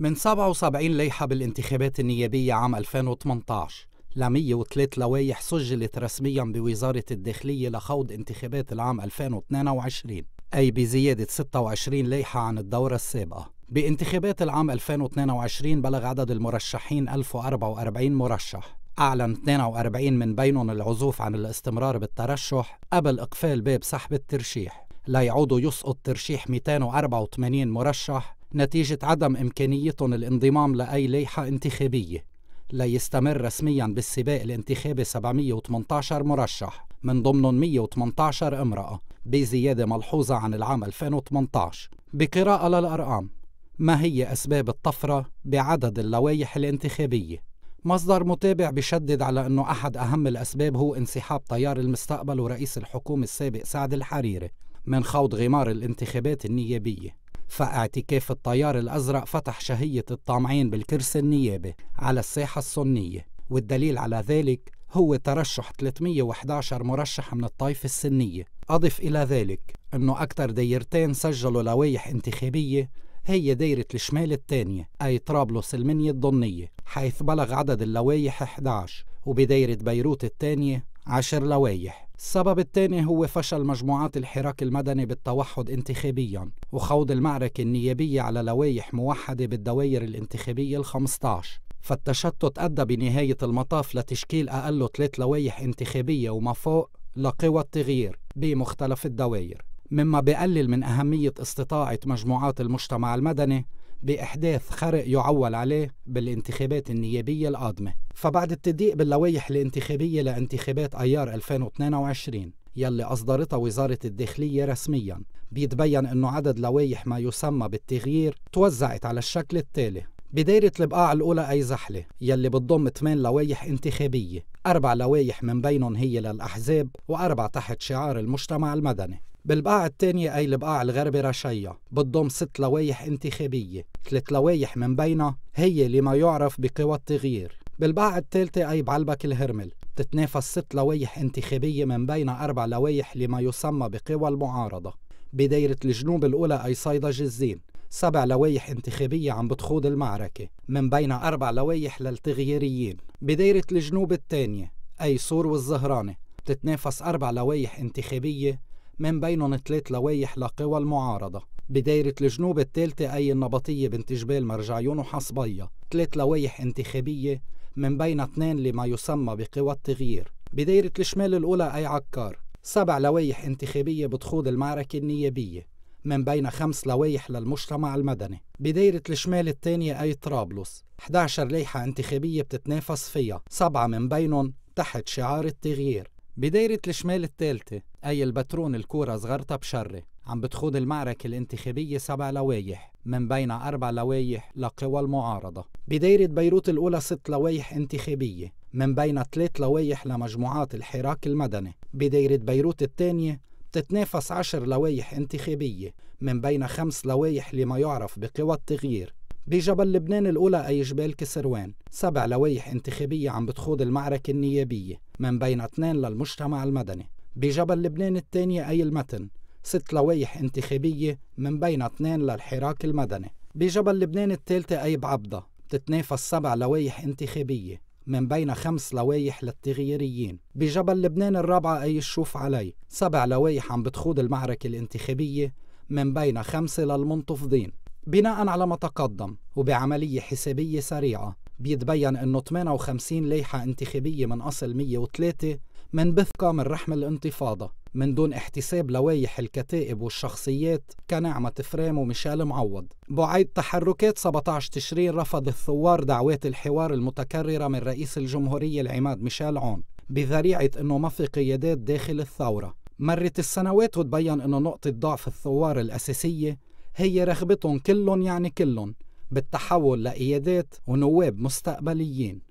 من 77 لائحة بالانتخابات النيابية عام 2018 ل 103 لوائح سجلت رسميا بوزارة الداخلية لخوض انتخابات العام 2022 أي بزيادة 26 لائحة عن الدورة السابقة بانتخابات العام 2022 بلغ عدد المرشحين 1044 مرشح أعلن 42 من بينهم العزوف عن الاستمرار بالترشح قبل إقفال باب سحب الترشيح ليعودوا يسقط ترشيح 284 مرشح نتيجة عدم إمكانيتهم الانضمام لأي لائحة انتخابية ليستمر رسميا بالسباق الانتخابي 718 مرشح من ضمنهم 118 امرأة بزيادة ملحوظة عن العام 2018 بقراءة للأرقام ما هي أسباب الطفرة بعدد اللوائح الانتخابية؟ مصدر متابع بشدد على أنه أحد أهم الأسباب هو انسحاب تيار المستقبل ورئيس الحكومة السابق سعد الحريري من خوض غمار الانتخابات النيابية فاعتكاف الطيار الأزرق فتح شهية الطامعين بالكرسي النيابي على الساحة السنية والدليل على ذلك هو ترشح 311 مرشح من الطائفة السنية أضف إلى ذلك أنه أكثر دايرتين سجلوا لوائح انتخابية هي دايرة الشمال الثانية أي طرابلس المنية الضنية حيث بلغ عدد اللوائح 11 وبدايرة بيروت الثانية عشر لوايح السبب الثاني هو فشل مجموعات الحراك المدني بالتوحد انتخابيا وخوض المعركة النيابية على لوايح موحدة بالدوائر الانتخابية الخمسطاش فالتشتت أدى بنهاية المطاف لتشكيل أقل ثلاث لوايح انتخابية وما فوق لقوى التغيير بمختلف الدوائر مما بقلل من أهمية استطاعة مجموعات المجتمع المدني بإحداث خرق يعول عليه بالانتخابات النيابية القادمة فبعد التدقيق باللوائح الانتخابية لانتخابات أيار 2022 يلي أصدرتها وزارة الداخلية رسمياً بيتبين أنه عدد لوائح ما يسمى بالتغيير توزعت على الشكل التالي بدايرة البقاع الأولى أي زحلة يلي بتضم 8 لوائح انتخابية أربع لوائح من بينهم هي للأحزاب وأربع تحت شعار المجتمع المدني بالبقاع الثانية أي البقاع الغربي رشية بتضم ست لوايح انتخابية ثلاث لوايح من بينها هي لما يعرف بقوى التغيير بالبقعة الثالثة أي بعلبك الهرمل تتنافس ست لوايح انتخابية من بين أربع لوايح لما يسمى بقوى المعارضة بدايرة الجنوب الأولى أي صيدا جزين سبع لوايح انتخابية عم بتخوض المعركة من بين أربع لوايح للتغييريين بدايرة الجنوب الثانية أي سور والزهرانة تتنافس أربع لوايح انتخابية من بينهم ثلاث لوايح لقوى المعارضة بدايرة الجنوب الثالثة أي النبطية بنت جبال مرجعيون وحصبية ثلاث لوايح انتخابية من بين اثنين لما يسمى بقوى التغيير بدايرة الشمال الأولى أي عكار سبع لوايح انتخابية بتخوض المعركة النيابية من بين خمس لوايح للمجتمع المدني بدايرة الشمال الثانية أي طرابلس 11 لائحة انتخابية بتتنافس فيها سبعة من بينهم تحت شعار التغيير بدايرة الشمال الثالثة أي البترون الكورة صغرتها بشرة عم بتخوض المعركة الانتخابية سبع لوايح من بين أربع لوايح لقوى المعارضة بدايرة بيروت الأولى ست لوايح انتخابية من بين ثلاث لوايح لمجموعات الحراك المدني بدايرة بيروت الثانية بتتنافس عشر لوايح انتخابية من بين خمس لوايح لما يعرف بقوى التغيير بجبل لبنان الأولى أي جبال كسروان سبع لوايح انتخابية عم بتخوض المعركة النيابية من بين اثنين للمجتمع المدني بجبل لبنان الثانية أي المتن ست لوايح انتخابية من بين اثنين للحراك المدني بجبل لبنان الثالثة أي بعبدة بتتنافس سبع لوايح انتخابية من بين خمس لوايح للتغييريين بجبل لبنان الرابعة أي الشوف علي سبع لوايح عم بتخوض المعركة الانتخابية من بين خمسة للمنتفضين بناء على ما تقدم وبعملية حسابية سريعة بيتبين أنه 58 لايحة انتخابية من أصل 103 منبثقة من رحم الانتفاضة من دون احتساب لوايح الكتائب والشخصيات كنعمة فريم وميشيل معوض بعيد تحركات 17 تشرين رفض الثوار دعوات الحوار المتكررة من رئيس الجمهورية العماد ميشيل عون بذريعة أنه ما في قيادات داخل الثورة مرت السنوات وتبين أنه نقطة ضعف الثوار الأساسية هي رغبتهم كلهم يعني كلهم بالتحول لقيادات ونواب مستقبليين